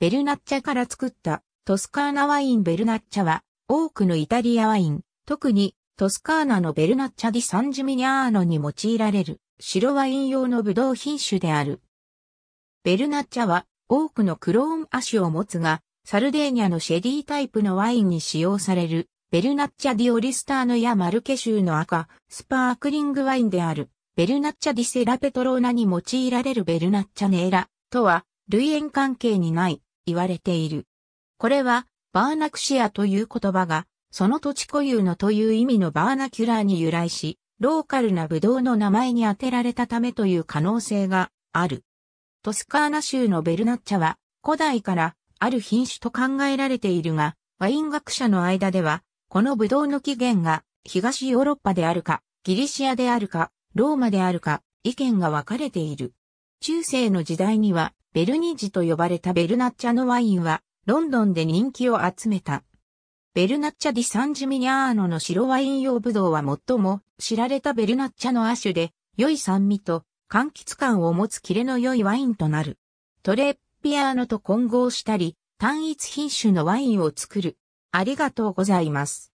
ベルナッチャから作ったトスカーナワインベルナッチャは多くのイタリアワイン、特にトスカーナのベルナッチャディサンジミニャーノに用いられる白ワイン用のブドウ品種である。ベルナッチャは多くのクローン足を持つが、サルデーニャのシェディタイプのワインに使用される、ベルナッチャディオリスターノやマルケ州の赤、スパークリングワインである、ベルナッチャディセラペトローナに用いられるベルナッチャネーラとは、類縁関係にない、言われている。これは、バーナクシアという言葉が、その土地固有のという意味のバーナキュラーに由来し、ローカルなブドウの名前に当てられたためという可能性がある。トスカーナ州のベルナッチャは、古代からある品種と考えられているが、ワイン学者の間では、このブドウの起源が東ヨーロッパであるか、ギリシアであるか、ローマであるか、意見が分かれている。中世の時代にはベルニジと呼ばれたベルナッチャのワインはロンドンで人気を集めた。ベルナッチャ・ディ・サンジミニャーノの白ワイン用ブドウは最も知られたベルナッチャの亜種で、良い酸味と柑橘感を持つキレの良いワインとなる。トレッピアーノと混合したり、単一品種のワインを作る。ありがとうございます。